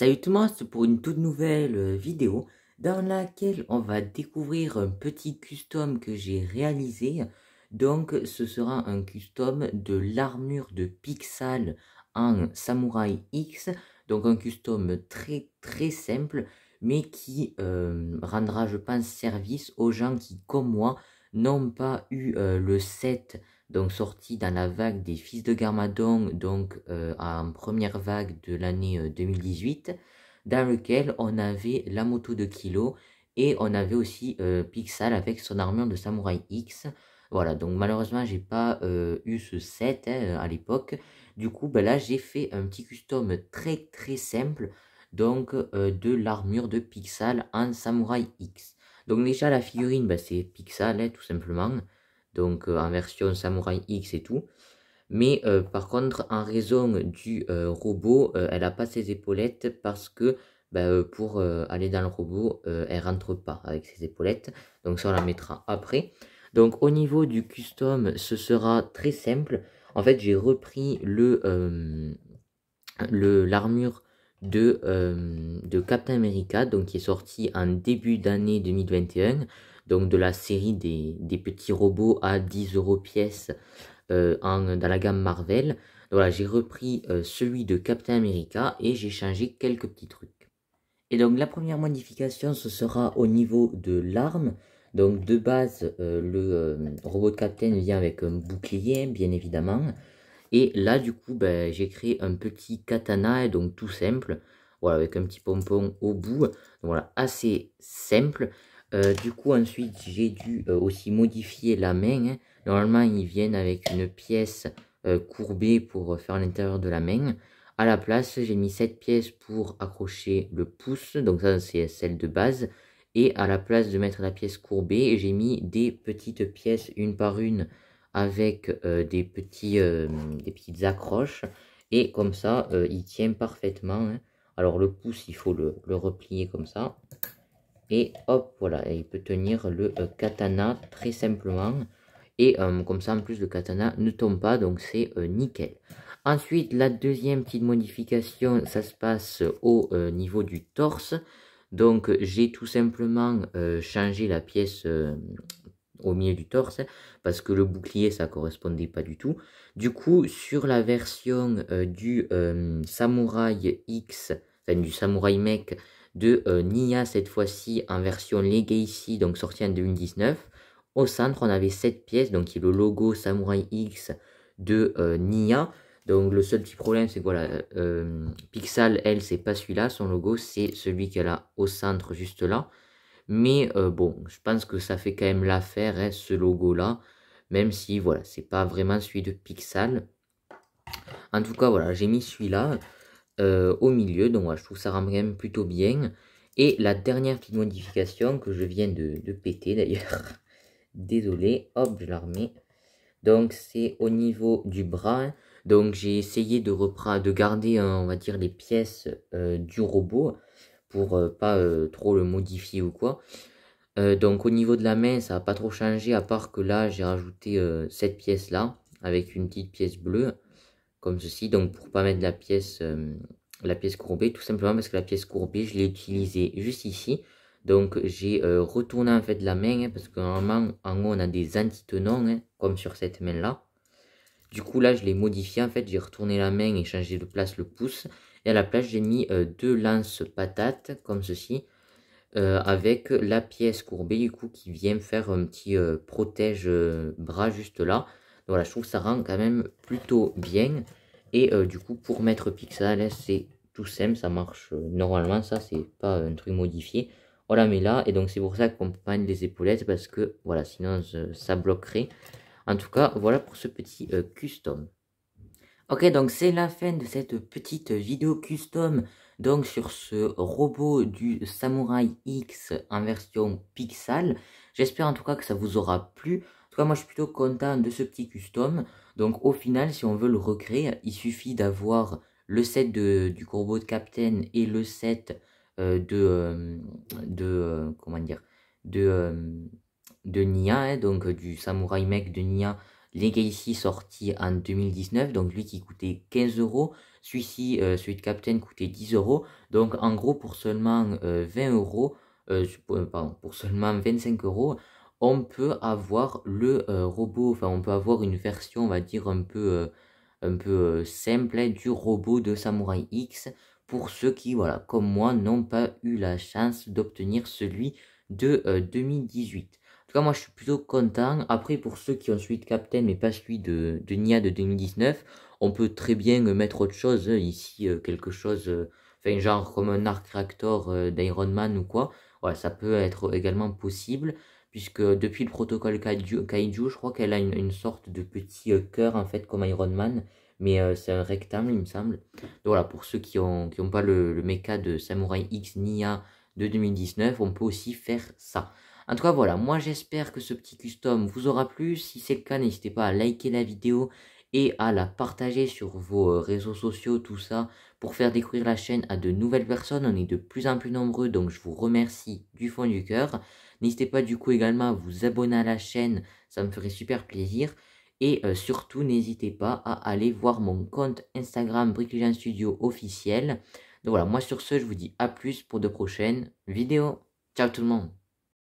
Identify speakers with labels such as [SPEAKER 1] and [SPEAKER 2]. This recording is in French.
[SPEAKER 1] Salut tout le monde, pour une toute nouvelle euh, vidéo dans laquelle on va découvrir un petit custom que j'ai réalisé. Donc ce sera un custom de l'armure de Pixel en Samurai X. Donc un custom très très simple mais qui euh, rendra je pense service aux gens qui comme moi n'ont pas eu euh, le 7 donc sorti dans la vague des Fils de Garmadon, donc euh, en première vague de l'année 2018, euh, dans lequel on avait la moto de Kilo et on avait aussi Pixel avec son armure de Samouraï X. Voilà, donc malheureusement, j'ai pas eu ce set hein, à l'époque. Du coup, ben là, j'ai fait un petit custom très très simple, donc de l'armure de Pixel en Samouraï X. Donc déjà la figurine, ben, c'est Pixel, hein, tout simplement. Donc euh, en version Samurai X et tout. Mais euh, par contre, en raison du euh, robot, elle n'a pas ses épaulettes parce que ben, pour aller dans le robot, elle rentre pas avec ses épaulettes. Donc ça, on la mettra après. Donc au niveau du custom, ce sera très simple. En fait, j'ai repris le l'armure de, euh, de Captain America, donc qui est sorti en début d'année 2021, donc de la série des, des petits robots à 10 euros pièce euh, dans la gamme Marvel. Voilà, j'ai repris euh, celui de Captain America et j'ai changé quelques petits trucs. Et donc la première modification, ce sera au niveau de l'arme. Donc de base, le robot de Captain vient avec un bouclier, bien évidemment. Et là, du coup, ben, j'ai créé un petit katana, donc tout simple, voilà, avec un petit pompon au bout, donc, voilà, assez simple. Euh, du coup, ensuite, j'ai dû euh, aussi modifier la main. Hein. Normalement, ils viennent avec une pièce euh, courbée pour faire l'intérieur de la main. À la place, j'ai mis cette pièce pour accrocher le pouce, donc ça, c'est celle de base. Et à la place de mettre la pièce courbée, j'ai mis des petites pièces une par une avec euh, des, petits, euh, des petites accroches. Et comme ça, euh, il tient parfaitement. Hein. Alors le pouce, il faut le, replier comme ça. Et hop, voilà, il peut tenir le katana très simplement. Et comme ça, en plus, le katana ne tombe pas, donc c'est nickel. Ensuite, la deuxième petite modification, ça se passe au niveau du torse. Donc, j'ai tout simplement changé la pièce au milieu du torse, parce que le bouclier, ça correspondait pas du tout. Du coup, sur la version euh, du Samouraï euh, Samurai X, enfin du Samouraï Mech de euh, Nia, cette fois-ci en version Legacy, donc sortie en 2019, au centre, on avait cette pièce, donc qui est le logo Samouraï X de Nia. Donc le seul petit problème, c'est que voilà, Pixel, elle, c'est pas celui-là, son logo, c'est celui qu'elle a au centre, juste là. Mais euh, bon, je pense que ça fait quand même l'affaire, hein, ce logo-là. Même si, voilà, c'est pas vraiment celui de Pixel. En tout cas, voilà, j'ai mis celui-là euh, au milieu. Donc, voilà, je trouve ça rend quand même plutôt bien. Et la dernière petite modification que je viens de, péter d'ailleurs. Désolé, hop, je la remets. Donc, c'est au niveau du bras. Hein. Donc, j'ai essayé de, de garder, hein, on va dire, les pièces euh, du robot pour euh, pas euh, trop le modifier ou quoi. Euh, donc au niveau de la main, ça n'a pas trop changé, à part que là, j'ai rajouté cette pièce-là, avec une petite pièce bleue, comme ceci, donc pour pas mettre la pièce, la pièce courbée, tout simplement parce que la pièce courbée, je l'ai utilisée juste ici. Donc j'ai retourné en fait la main, hein, parce que normalement, en haut, on a des antitenons, hein, comme sur cette main-là. Du coup, là, je l'ai modifié. En fait, j'ai retourné la main et changé de place le pouce. Et à la place, j'ai mis euh, deux lances patates, comme ceci, euh, avec la pièce courbée, du coup, qui vient faire un petit euh, protège-bras juste là. Donc, voilà, je trouve que ça rend quand même plutôt bien. Et du coup, pour mettre Pixel, c'est tout simple, ça marche normalement, ça, c'est pas un truc modifié. On la met là, et donc c'est pour ça qu'on prend les épaulettes, parce que, voilà, sinon, ça bloquerait. En tout cas, voilà pour ce petit euh, custom. Ok, donc c'est la fin de cette petite vidéo custom donc sur ce robot du Samurai X en version pixel. J'espère en tout cas que ça vous aura plu. En tout cas, moi je suis plutôt content de ce petit custom. Donc au final, si on veut le recréer, il suffit d'avoir le set de, du robot de Captain et le set euh, de, euh, de... comment dire de de Nia, hein, donc euh, du Samurai mec de Nia Legacy sorti en 2019, donc lui qui coûtait 15 euros. Celui-ci, euh, celui de Captain, coûtait 10 euros. Donc en gros, pour seulement 20 euh, euros, pardon, pour seulement 25 euros, on peut avoir le robot, enfin, on peut avoir une version, on va dire, un peu, un peu simple hein, du robot de Samurai X pour ceux qui, voilà, comme moi, n'ont pas eu la chance d'obtenir celui de 2018 tout cas, moi, je suis plutôt content. Après, pour ceux qui ont celui de Captain, mais pas celui de, de Nia de 2019, on peut très bien euh, mettre autre chose euh, ici, euh, quelque chose, enfin, genre comme un arc Reactor d'Iron Man ou quoi. Voilà ça peut être également possible, puisque depuis le protocole Kaiju, je crois qu'elle a une, sorte de petit cœur, en fait, comme Iron Man, mais c'est un rectangle, il me semble. Donc voilà, pour ceux qui n'ont qui ont pas le, le mecha de Samurai X Nia de 2019, on peut aussi faire ça. En tout cas, voilà, moi j'espère que ce petit custom vous aura plu. Si c'est le cas, n'hésitez pas à liker la vidéo et à la partager sur vos euh, réseaux sociaux, tout ça, pour faire découvrir la chaîne à de nouvelles personnes. On est de plus en plus nombreux, donc je vous remercie du fond du cœur. N'hésitez pas du coup également à vous abonner à la chaîne, ça me ferait super plaisir. Et euh, surtout, n'hésitez pas à aller voir mon compte Instagram Bricklegian Studio officiel. Donc voilà, moi sur ce, je vous dis à plus pour de prochaines vidéos. Ciao tout le monde